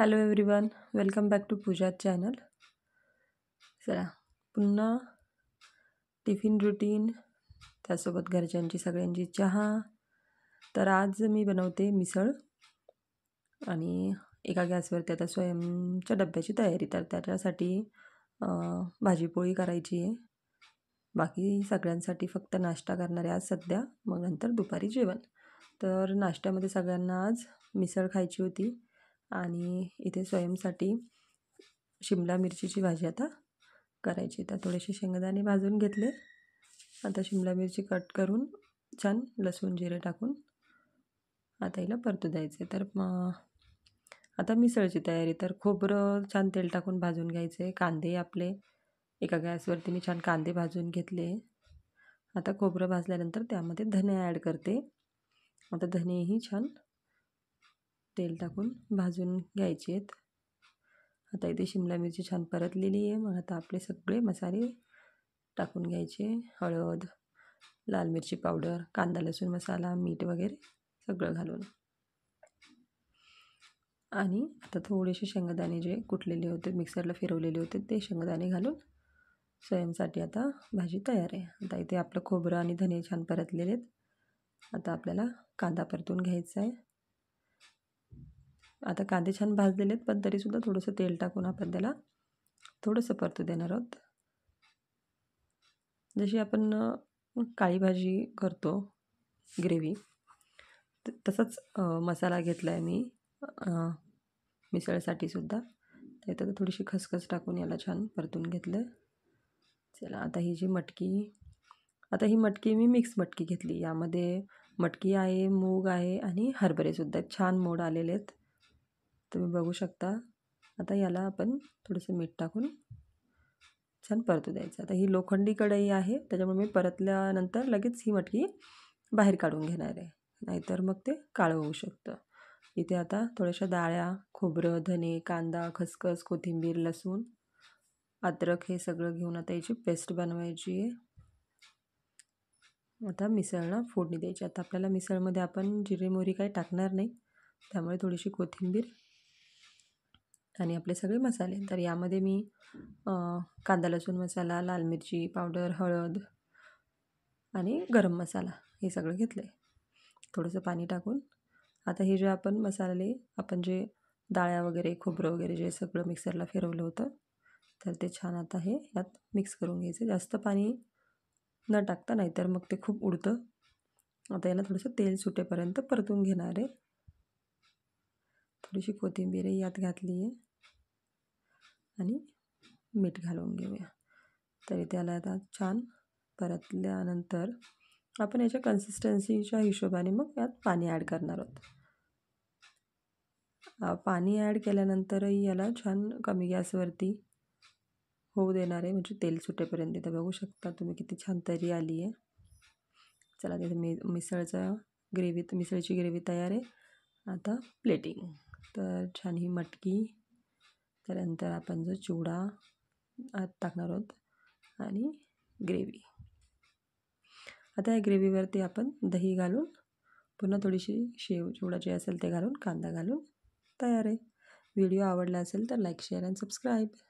hello everyone welcome back to Pooja channel चला पुन्हा tiffin routine त्यासोबत घरच्यांची सगळ्यांची चहा तर आज मी बनवते मिसळ आणि एका गॅसवरती आता स्वयंच्या डब्याची तयारी तर त्याच्यासाठी भाजीपोळी करायची आहे बाकी सगळ्यांसाठी फक्त नाश्ता करणारे आज सध्या मग नंतर दुपारी जेवण तर नाश्त्यामध्ये सगळ्यांना आज मिसळ खायची होती आणि इथे स्वयंसाठी शिमला मिरचीची भाजी आता करायची तर थोडेसे शेंगदाणे भाजून घेतले आता शिमला मिरची कट करून छान लसूण जिरे टाकून आता हिला परतू द्यायचे तर आता मिसळची तयारी तर खोबरं छान तेल टाकून भाजून घ्यायचे कांदे आपले एका गॅसवरती मी छान कांदे भाजून घेतले आता खोबरं भाजल्यानंतर त्यामध्ये धने ॲड करते आता धनेही छान तेल टाकून भाजून घ्यायचे आहेत आता इथे शिमला मिरची छान परतलेली आहे मग आता आपले सगळे मसाले टाकून घ्यायचे हळद लाल मिरची पावडर कांदा लसूण मसाला मीठ वगैरे सगळं घालून आणि आता थोडेसे शेंगदाणे जे कुटलेले होते मिक्सरला फिरवलेले होते ते शेंगदाणे घालून स्वयंसाठी आता भाजी तयार आहे आता इथे आपलं खोबरं आणि धने छान परतलेले आहेत आता आपल्याला कांदा परतून घ्यायचा आहे आता कांदे छान भाजलेले आहेत पण तरीसुद्धा थोडंसं तेल टाकून आपण त्याला थोडंसं परतू देणार आहोत जशी आपण काळी भाजी करतो ग्रेव्ही तसंच मसाला घेतला आहे मी मिसळसाठी सुद्धा इथं थोडीशी खसखस टाकून याला छान परतून घेतलं चला आता ही जी मटकी आता ही मटकी मी मिक्स मटकी घेतली यामध्ये मटकी आहे मूग आहे आणि हरभरेसुद्धा छान मोड आलेले आहेत तुम्ही बघू शकता आता याला आपण थोडंसं मीठ टाकून छान परतू द्यायचं आता ही लोखंडी कढई आहे त्याच्यामुळे मी परतल्यानंतर लगेच ही मटकी बाहेर काढून घेणार आहे नाहीतर मग ते काळं होऊ शकतं इथे आता थोड्याशा डाळ्या खोबरं धने कांदा खसखस कोथिंबीर लसूण अद्रक हे सगळं घेऊन आता याची पेस्ट बनवायची आहे आता मिसळला फोडणी द्यायची आता आपल्याला मिसळमध्ये आपण जिरे मोहरी काही टाकणार नाही त्यामुळे थोडीशी कोथिंबीर आणि आपले सगळे मसाले तर यामध्ये मी कांदा लसूण मसाला लाल मिरची पावडर हळद आणि गरम मसाला हे सगळं घेतलं आहे थोडंसं पाणी टाकून आता हे जे आपण मसाले आपण जे डाळ्या वगैरे खोबरं वगैरे जे सगळं मिक्सरला फिरवलं होतं तर ते छान आता हे यात मिक्स करून घ्यायचं जास्त पाणी न टाकता नाहीतर मग ते खूप उडतं आता याला थोडंसं तेल सुटेपर्यंत परतून घेणार आहे थोडीशी कोथिंबीरही यात घातली आहे आणि मीठ घालून घेऊया तरी त्याला आता छान परतल्यानंतर आपण याच्या कन्सिस्टन्सीच्या हिशोबाने मग यात पाणी ॲड करणार आहोत पाणी ॲड केल्यानंतरही याला छान कमी गॅसवरती होऊ देणार आहे म्हणजे तेल सुटेपर्यंत इथं बघू शकता तुम्ही किती छान तरी आली आहे चला तिथे मी मिसळचा ग्रेव्ही मिसळची ग्रेव्ही तयार आहे आता प्लेटिंग तर छान ही मटकी त्यानंतर आपण जो चिवडा आत टाकणार आहोत आणि ग्रेव्ही आता या ग्रेव्हीवरती आपण दही घालून पुन्हा थोडीशी शेव चिवडा जे असेल ते घालून कांदा घालून तयार आहे व्हिडिओ आवडला असेल तर लाईक शेअर अँड सबस्क्राईब